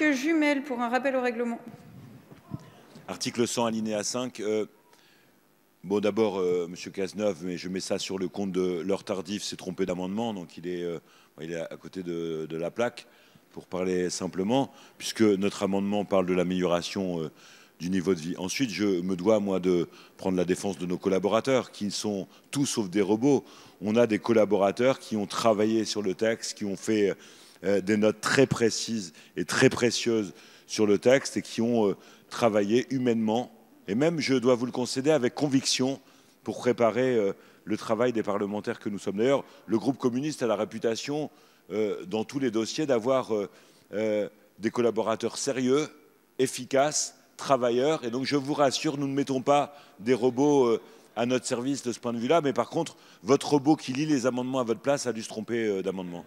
Monsieur Jumel, pour un rappel au règlement. Article 100, alinéa 5. Euh, bon, d'abord, euh, Monsieur Cazeneuve, mais je mets ça sur le compte de l'heure tardive, s'est trompé d'amendement, donc il est, euh, il est à côté de, la plaque, pour parler simplement, puisque notre amendement parle de l'amélioration du niveau de vie. Ensuite, je me dois, moi, de prendre la défense de nos collaborateurs, qui sont tous sauf des robots. On a des collaborateurs qui ont travaillé sur le texte, qui ont fait euh, des notes très précises et très précieuses sur le texte et qui ont euh, travaillé humainement et même, je dois vous le concéder, avec conviction pour préparer euh, le travail des parlementaires que nous sommes. D'ailleurs, le groupe communiste a la réputation, dans tous les dossiers, d'avoir des collaborateurs sérieux, efficaces, travailleurs. Et donc, je vous rassure, nous ne mettons pas des robots à notre service de ce point de vue-là. Mais par contre, votre robot qui lit les amendements à votre place a dû se tromper d'amendement.